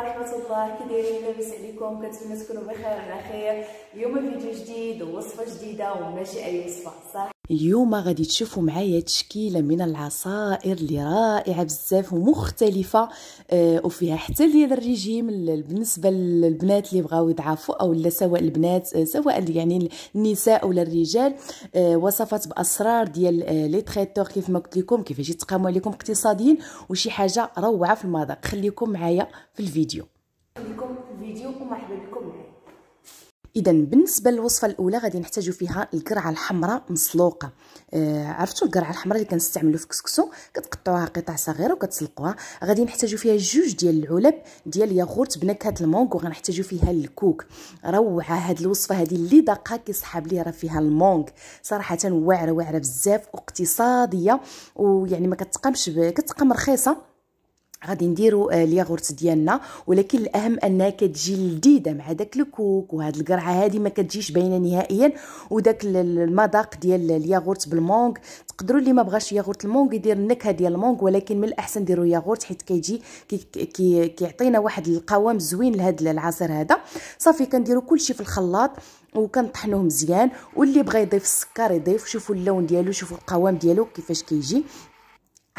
ورحمه الله كي دايرين لاباس عليكم كنتمنى تكونوا بخير وعلى خير اليوم فيديو جديد ووصفه جديده وماشي اي وصفه صح اليوم غادي تشوفوا معايا تشكيله من العصائر اللي رائعه بزاف ومختلفه آه وفيها حتى ديال الريجيم بالنسبه للبنات اللي بغاو يضعفوا او لا سواء البنات آه سواء يعني النساء ولا الرجال آه وصفات باسرار ديال آه لي تريتور كيف ما قلت لكم كيفاش يتقاموا عليكم اقتصاديين وشي حاجه روعه في المذاق خليكم معايا في الفيديو خليكم في الفيديو ومرحبا اذا بالنسبه للوصفه الاولى غادي نحتاجو فيها القرعه الحمراء مسلوقه آه عرفتوا القرعه الحمراء اللي كنستعملو في كسكسو كتقطعوها قطع صغيره وكتسلقوها غادي نحتاجو فيها جوج ديال العلب ديال ياغورت بنكهه المونغو غنحتاجو فيها الكوك روعه هاد الوصفه هادي اللي داقها كيصحاب ليها راه فيها المونغ صراحه واعره واعره بزاف اقتصاديه ويعني ما كتقامش ب... كتقام رخيصه غادي نديرو آه، الياغورت ديالنا ولكن الاهم انها كتجي لذيذه مع داك الكوك وهاد القرعه هادي ما كتجيش باينه نهائيا وداك المذاق ديال الياغورت بالمونغ تقدروا اللي ما بغاش ياغورت المونغ يدير النكهه ديال المونغ ولكن من الاحسن ديروا ياغورت حيت كيجي كيعطينا كي كي واحد القوام زوين لهاد العصير هذا صافي كنديروا كلشي في الخلاط وكنطحنوه مزيان واللي بغى يضيف السكر يضيف شوفوا اللون ديالو شوفوا القوام ديالو كيفاش كيجي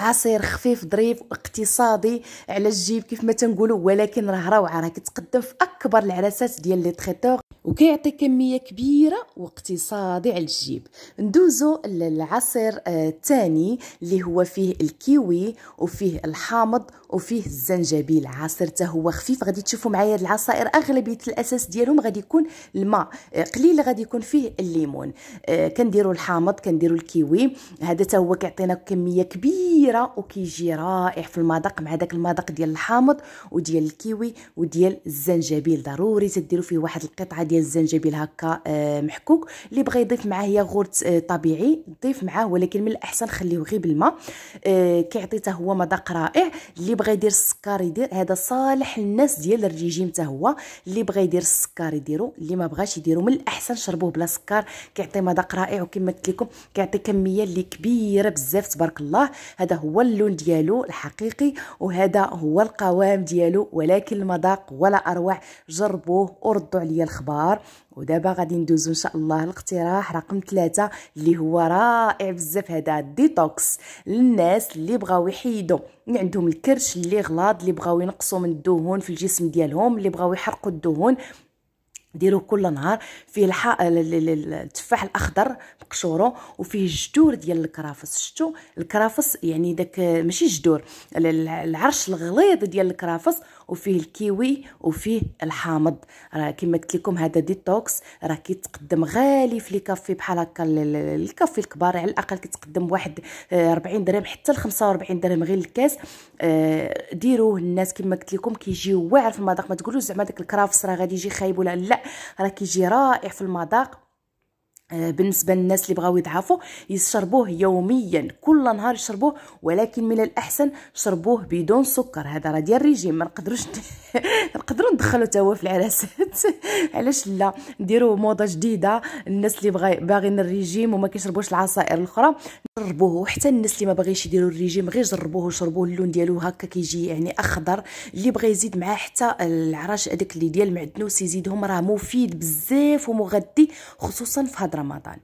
عصير خفيف ظريف اقتصادي على الجيب كيف ما تنقولوا ولكن راه روعه راه كتقدم في اكبر العرسات ديال لي تريتور وكيعطي كميه كبيره واقتصادي على الجيب ندوزو للعصير آه، الثاني اللي هو فيه الكيوي وفيه الحامض وفيه الزنجبيل عصير حتى هو خفيف غادي تشوفوا معايا هاد العصائر اغلبيه الاساس ديالهم غادي يكون الماء آه، قليل غادي يكون فيه الليمون آه كنديروا الحامض كنديروا الكيوي هذا حتى هو كيعطينا كميه كبيره وكيجي رائع في المذاق مع داك المذاق ديال الحامض وديال الكيوي وديال الزنجبيل ضروري تديروا فيه واحد القطعه ديال الزنجبيل هكا آه، محكوك اللي بغى يضيف معاه هي آه، طبيعي ضيف معاه ولكن من الاحسن خليه غير بالماء آه، كيعطي حتى هو مذاق رائع اللي بغى يدير السكر يدير هذا صالح للناس ديال الريجيم حتى هو اللي بغى يدير السكر يديرو اللي ما بغاش يديرو من الاحسن شربوه بلا سكر كيعطي مذاق رائع وكما قلت لكم كيعطي كميه اللي كبيره بزاف تبارك الله هذا هو اللون ديالو الحقيقي وهذا هو القوام ديالو ولكن المذاق ولا اروع جربوه وردوا عليا الخبار النهار ودابا غادي ندوزو ان شاء الله الاقتراح رقم ثلاثة اللي هو رائع بزاف هذا ديتوكس للناس اللي بغاو يحيدوا اللي يعني عندهم الكرش اللي غلاض اللي بغاو ينقصوا من الدهون في الجسم ديالهم اللي بغاو يحرقوا الدهون ديرو كل نهار فيه الح... التفاح الاخضر مقشورو وفيه الجدور ديال الكرافس شتو الكرافس يعني داك ماشي جدور العرش الغليظ ديال الكرافس وفيه الكيوي وفيه الحامض راه كما قلت لكم هذا ديتوكس راه كيتقدم غالي في لي كافي بحال هكا الكافي الكبار على الاقل كيتقدم واحد 40 آه، درهم حتى ل 45 درهم غير الكاس آه، ديروه الناس كما قلت لكم كيجي واعر في المذاق ما تقولوش زعما داك الكرافس راه غادي يجي خايب ولا لا راه كيجي رائع في المذاق آه، بالنسبه للناس اللي بغاو يضعفوا يشربوه يوميا كل نهار يشربوه ولكن من الاحسن شربوه بدون سكر هذا راه ديال الريجيم ما نقدروش نقدروا ندخلوا حتى في العراسات علاش لا نديروا موضه جديده الناس اللي بغا باغيين الريجيم وما كيشربوش العصائر الاخرى جربوه حتى الناس اللي ما باغيش يديروا الريجيم غير جربوه وشربوه اللون ديالو هكا كيجي يعني اخضر اللي بغى يزيد معاه حتى العراش هذاك اللي ديال المعدنوس يزيدهم راه مفيد بزاف ومغذي خصوصا في هاد رمضان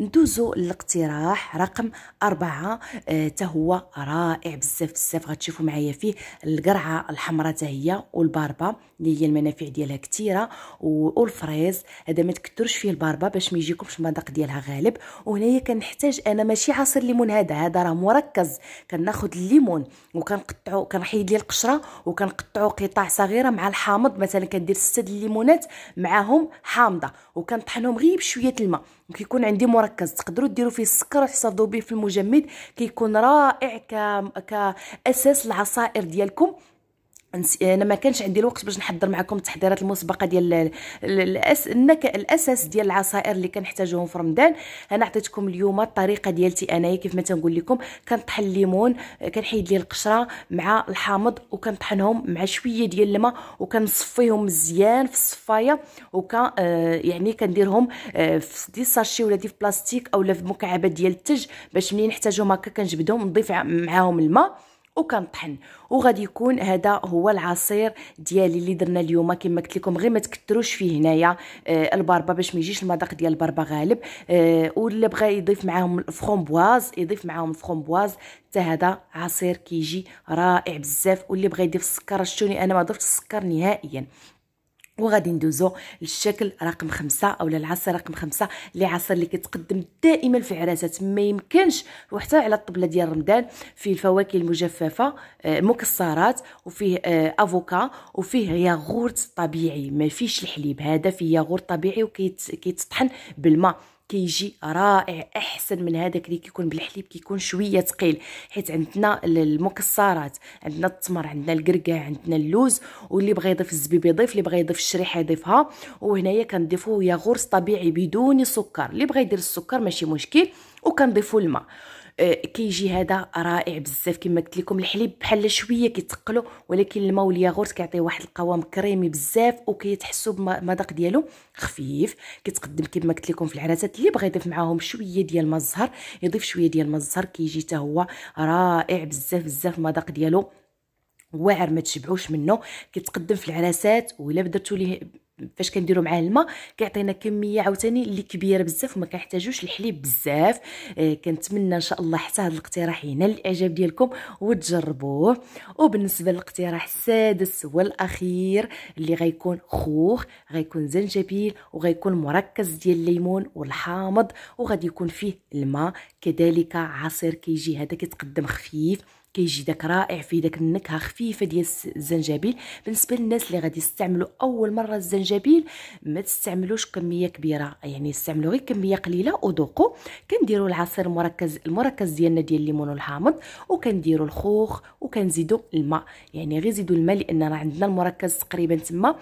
ندوزو للاقتراح رقم أربعة حتى آه هو رائع بزاف بزاف غتشوفوا معايا فيه القرعه الحمراء حتى هي والباربا اللي هي المنافع ديالها كثيره والفريز هذا ما تكثرش فيه الباربا باش ما يجيكمش المذاق ديالها غالب وهنايا كنحتاج انا ماشي عصير الليمون هذا هذا راه مركز كناخذ الليمون وكنقطعو كنحيد ليه القشره وكنقطعو قطع صغيره مع الحامض مثلا كندير سته د الليمونات معاهم حامضه وكنطحنهم غير بشويه الماء وكيكون عندي مركز تقدروا ديروا فيه السكر وتحتفظوا به في المجمد كيكون رائع ك... كاساس العصائر ديالكم آه، انا ما كانش عندي الوقت باش نحضر معكم التحضيرات المسبقه ديال الأس... النك... الاساس ديال العصائر اللي كنحتاجوهم في رمضان انا عطيتكم اليوم الطريقه ديالتي انايا كيف ما تنقول لكم كنطحن الليمون كنحيد ليه القشره مع الحامض وكنطحنهم مع شويه ديال الماء وكنصفيهم مزيان في الصفايه وك آه يعني كنديرهم آه في دي ساشي ولا دي في بلاستيك اولا في مكعبات ديال التج باش منين نحتاجهم هكا كنجبدهم نضيف معاهم الماء وكنطحن وغادي يكون هذا هو العصير ديالي اللي درنا اليوم كما قلت لكم غير ما تكثروش فيه هنايا آه الباربا باش ما يجيش المذاق ديال الباربا غالب آه واللي بغى يضيف معاهم الفرومبواز يضيف معاهم الفرومبواز حتى هذا عصير كيجي رائع بزاف واللي بغى يضيف السكر شتوني انا ما ضفت السكر نهائيا وغادي ندوزو للشكل رقم خمسة اولا العصير رقم خمسة اللي عصير اللي كيتقدم دائما في العراسات ما يمكنش وحتى على الطبله ديال رمضان فيه الفواكه المجففه آه، مكسرات وفيه آه، افوكا وفيه ياغورت طبيعي ما فيش الحليب هذا فيه ياغورت طبيعي وكيتطحن بالماء كيجي رائع احسن من هذاك اللي كيكون بالحليب كيكون شويه ثقيل حيت عندنا المكسرات عندنا التمر عندنا الكركاع عندنا اللوز واللي بغى يضيف الزبيب يضيف اللي بغى يضيف الشريحه يضيفها وهنايا كنضيفو ياغورس طبيعي بدون سكر اللي بغى يدير السكر ماشي مشكل وكنضيفوا الماء آه، كيجي هذا رائع بزاف كما قلت لكم الحليب بحال شويه كيتقلو ولكن الماء والياغورت كيعطيه واحد القوام كريمي بزاف وكيتحسوا بالمذاق ديالو خفيف كيتقدم كما قلت لكم في العراسات اللي بغى يضيف معاهم شويه ديال ما الزهر يضيف شويه ديال ما الزهر كيجي حتى هو رائع بزاف بزاف المذاق ديالو واعر ما تشبعوش منه كيتقدم في العراسات ولا بدرتو ليه فاش كنديرو معاه الماء كيعطينا كميه عاوتاني اللي كبيره بزاف وما كنحتاجوش الحليب بزاف آه، كنتمنى ان شاء الله حتى هذا الاقتراح ينال الاعجاب ديالكم وتجربوه وبالنسبه للاقتراح السادس والاخير اللي غيكون خوخ غيكون زنجبيل وغيكون مركز ديال الليمون والحامض وغادي يكون فيه الماء كذلك عصير كيجي هذا كيتقدم خفيف كيجي داك رائع فيه داك النكهه خفيفه ديال الزنجبيل بالنسبه للناس اللي غادي يستعملوا اول مره الزنجبيل ما تستعملوش كميه كبيره يعني استعملوا غير كميه قليله وذوقوا كنديروا العصير المركز المركز ديالنا ديال الليمون والحامض وكنديروا الخوخ وكنزيدوا الماء يعني غير زيدوا الماء لان راه عندنا المركز تقريبا تما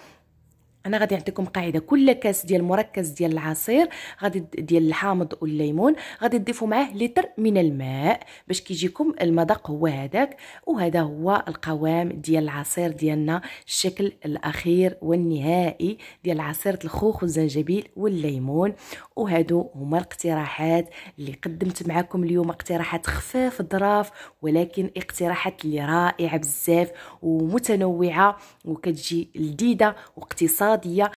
انا غادي نعطيكم قاعده كل كاس ديال مركز ديال العصير غادي ديال الحامض والليمون غادي تضيفوا معاه لتر من الماء باش كيجيكم المذاق هو هذاك وهذا هو القوام ديال العصير ديالنا الشكل الاخير والنهائي ديال عصير الخوخ والزنجبيل والليمون وهادو هما الاقتراحات اللي قدمت معكم اليوم اقتراحات خفاف ظراف ولكن اقتراحات اللي رائعه بزاف ومتنوعه وكتجي لذيذه واقتصاديه 到底呀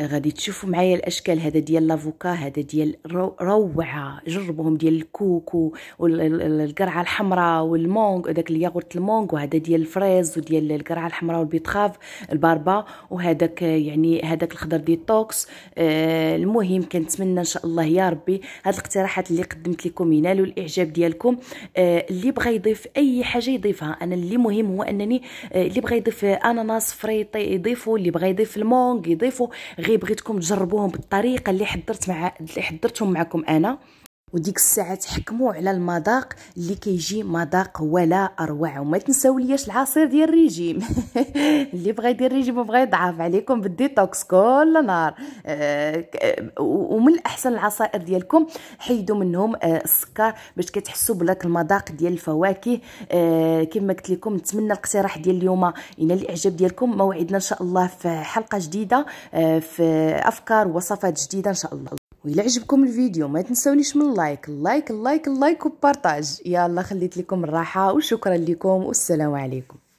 غادي تشوفوا معايا الاشكال هذا ديال لافوكا هذا ديال روعه جربوهم ديال الكوكو والقرعه الحمراء والمونغ داك الياغورت المونغ وهذا ديال الفريز وديال القرعه الحمراء والبيتخاف الباربا وهذاك يعني هذاك الخضر ديتوكس آه المهم كنتمنى ان شاء الله يا ربي هاد الاقتراحات اللي قدمت لكم ينالوا الاعجاب ديالكم آه اللي بغى يضيف اي حاجه يضيفها انا اللي مهم هو انني آه اللي بغى يضيف اناناس فريطي يضيفوا اللي بغى يضيف المونغ يضيفوا غير بغيتكم تجربوهم بالطريقه اللي حضرت مع اللي حضرتهم معكم انا وديك الساعه تحكموا على المذاق اللي كيجي مذاق ولا اروع وما تنساو لياش العصير ديال الريجيم اللي بغى يدير الريجيم وبغى يضعف عليكم بالديتوكس كل نهار آه ومن الاحسن العصائر ديالكم حيدوا منهم آه السكر باش كتحسوا بلاك المذاق ديال الفواكه آه كما قلت لكم نتمنى الاقتراح ديال اليوم ينال الاعجاب ديالكم موعدنا ان شاء الله في حلقه جديده آه، في افكار ووصفات جديده ان شاء الله وإلا عجبكم الفيديو ما تنسونيش من اللايك اللايك اللايك اللايك وبارطاج يلا خليت لكم الراحه وشكرا لكم والسلام عليكم